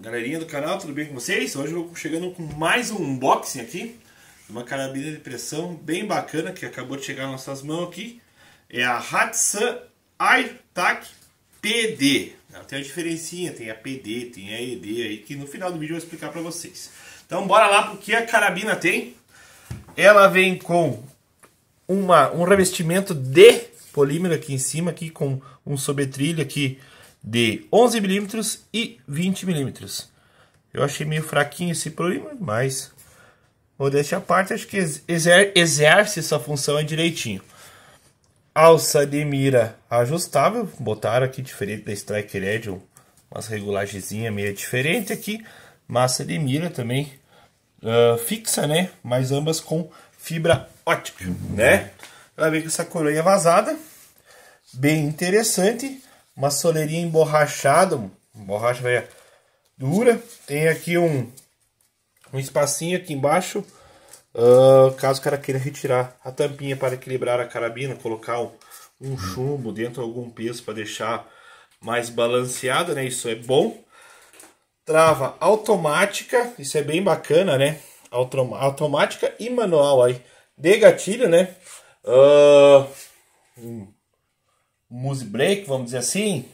Galerinha do canal, tudo bem com vocês? Hoje eu vou chegando com mais um unboxing aqui Uma carabina de pressão bem bacana que acabou de chegar nas nossas mãos aqui É a Hatsan AirTac PD Ela tem a diferencinha, tem a PD, tem a ED aí que no final do vídeo eu vou explicar para vocês Então bora lá pro que a carabina tem Ela vem com uma, um revestimento de polímero aqui em cima aqui com um sobretrilho aqui de 11 milímetros e 20 milímetros. Eu achei meio fraquinho esse problema, mas modéstia à parte, acho que exer exerce essa função direitinho. Alça de mira ajustável, botaram aqui diferente da Striker Edge, umas regulagenzinha meio diferente aqui. Massa de mira também uh, fixa, né? Mas ambas com fibra ótica, né? Ela vem com essa coroinha vazada, bem interessante uma soleirinha emborrachada, borracha velha dura. Tem aqui um, um espacinho aqui embaixo, uh, caso o cara queira retirar a tampinha para equilibrar a carabina, colocar um, um chumbo dentro, algum peso para deixar mais balanceada, né? Isso é bom. Trava automática, isso é bem bacana, né? Autom automática e manual aí de gatilho, né? Uh, muse break, vamos dizer assim,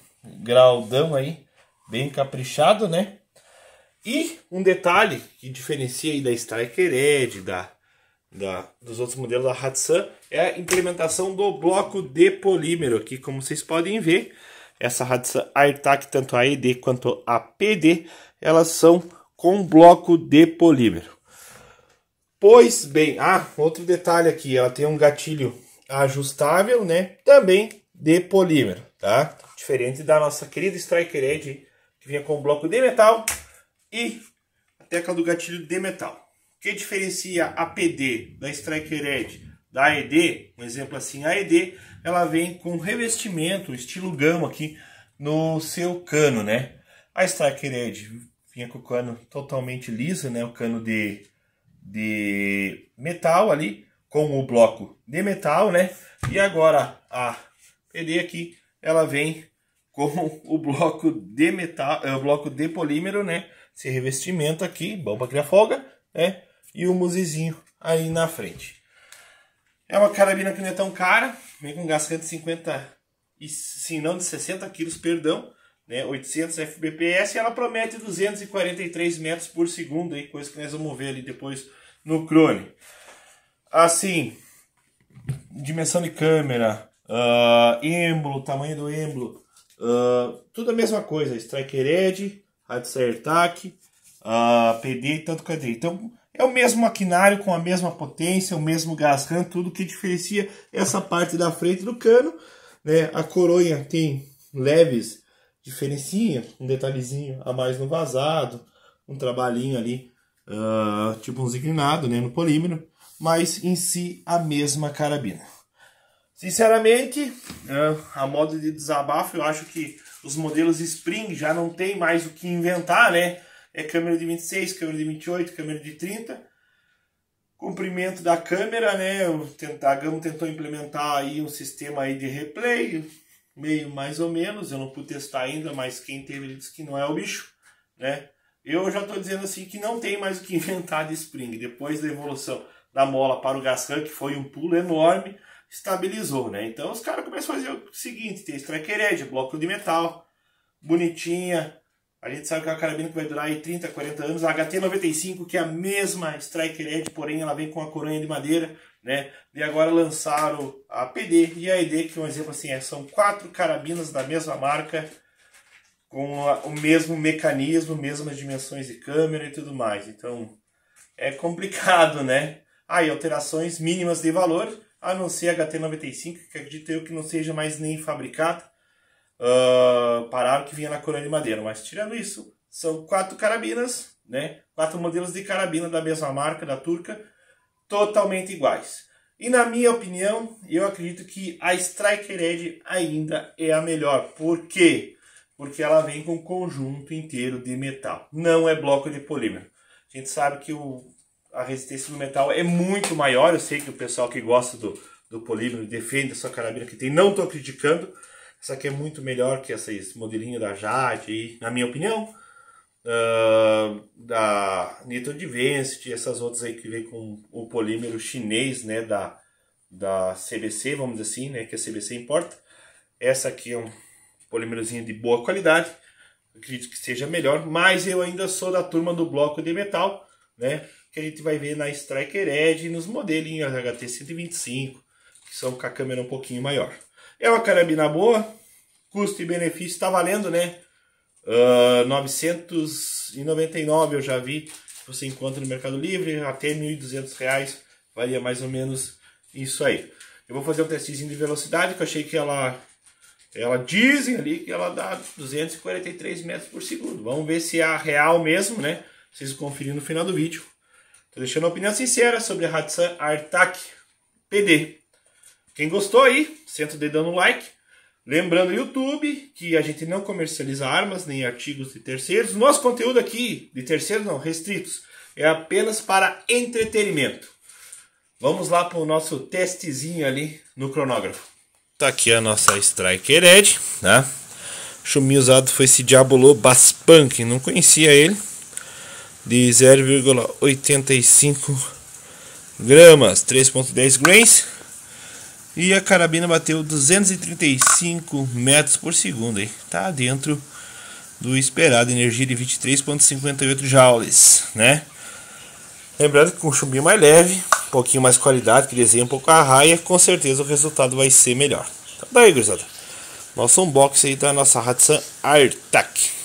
graudão aí, bem caprichado, né? E um detalhe que diferencia aí da Striker Edge, da, da, dos outros modelos da Hatsan, é a implementação do bloco de polímero aqui, como vocês podem ver. Essa Hatsan AirTac, tanto a ED quanto a PD, elas são com bloco de polímero. Pois bem, ah, outro detalhe aqui, ela tem um gatilho ajustável, né? Também de polímero, tá? Diferente da nossa querida Striker Edge, que vinha com bloco de metal e a tecla do gatilho de metal. O que diferencia a PD da Striker Edge da ED? Um exemplo assim, a ED, ela vem com revestimento, estilo gama aqui no seu cano, né? A Striker Edge vinha com o cano totalmente liso, né? O cano de, de metal ali, com o bloco de metal, né? E agora a ED é aqui, ela vem com o bloco de metal, é o bloco de polímero, né? Esse revestimento aqui, bom para criar folga, né? E o musizinho aí na frente. É uma carabina que não é tão cara, vem com gás 50 e sim, não de 60 quilos, perdão, né? 800 fbps, ela promete 243 metros por segundo, aí, coisa que nós vamos ver ali depois no crone. Assim, dimensão de câmera, uh, êmbolo, tamanho do êmbolo, uh, tudo a mesma coisa. Striker Edge, Hardstyle Tack, uh, ah, PD e tanto KD. Então é o mesmo maquinário com a mesma potência, o mesmo gas RAM, tudo que diferencia essa parte da frente do cano. Né? A coronha tem leves diferencinha, um detalhezinho a mais no vazado, um trabalhinho ali, uh, tipo um zignado né, no polímero, mas em si a mesma carabina. Sinceramente, né, a moda de desabafo, eu acho que os modelos Spring já não tem mais o que inventar, né? É câmera de 26, câmera de 28, câmera de 30. Comprimento da câmera, né? A Gama tentou implementar aí um sistema aí de replay, meio mais ou menos. Eu não pude testar ainda, mas quem teve disse que não é o bicho, né? Eu já estou dizendo assim que não tem mais o que inventar de Spring. Depois da evolução da mola para o Gascan, que foi um pulo enorme, estabilizou, né? Então os caras começam a fazer o seguinte, tem edge, bloco de metal, bonitinha. A gente sabe que é uma carabina que vai durar aí 30, 40 anos. A HT-95, que é a mesma edge, porém ela vem com a coronha de madeira, né? E agora lançaram a PD e a ED, que é um exemplo assim, é, são quatro carabinas da mesma marca, com a, o mesmo mecanismo, mesmas dimensões de câmera e tudo mais. Então, é complicado, né? Aí, ah, alterações mínimas de valor, a não ser a HT95, que acredito eu que não seja mais nem fabricada. Uh, pararam que vinha na coroa de madeira. Mas tirando isso, são quatro carabinas, né? Quatro modelos de carabina da mesma marca, da Turca, totalmente iguais. E na minha opinião, eu acredito que a Striker Edge ainda é a melhor. Por quê? Porque ela vem com um conjunto inteiro de metal. Não é bloco de polímero. A gente sabe que o a resistência do metal é muito maior. Eu sei que o pessoal que gosta do, do polímero defende a sua carabina que tem, não estou criticando. Essa aqui é muito melhor que esses modelinho da Jade, na minha opinião. Uh, da Nitro Advanced, essas outras aí que vem com o polímero chinês, né, da, da CBC, vamos dizer assim, né, que a CBC importa. Essa aqui é um polímerozinho de boa qualidade, acredito que seja melhor, mas eu ainda sou da turma do bloco de metal, né, que a gente vai ver na Striker Edge e nos modelinhos HT125, que são com a câmera um pouquinho maior. É uma carabina boa, custo e benefício está valendo, né? Uh, ah, 999 eu já vi, você encontra no Mercado Livre, até 1.200 reais, varia mais ou menos isso aí. Eu vou fazer um testezinho de velocidade, que eu achei que ela, ela dizem ali que ela dá 243 metros por segundo. Vamos ver se é a real mesmo, né? Vocês conferir no final do vídeo. Estou deixando a opinião sincera sobre a Hatsan Artak PD. Quem gostou aí, senta o dando no like. Lembrando, YouTube, que a gente não comercializa armas nem artigos de terceiros. Nosso conteúdo aqui, de terceiros não, restritos, é apenas para entretenimento. Vamos lá para o nosso testezinho ali no cronógrafo. Tá aqui a nossa Striker Edge, né? Chumi usado foi esse Diabolô Baspunk, não conhecia ele de 0,85 gramas, 3,10 grains. E a carabina bateu 235 metros por segundo. aí Tá dentro do esperado, energia de 23,58 joules, né? Lembrando que com um chumbinho mais leve, um pouquinho mais qualidade, que desenha um pouco a raia, com certeza o resultado vai ser melhor. Então daí, tá gurizada. Nosso unboxing aí da nossa Hatsan AirTac.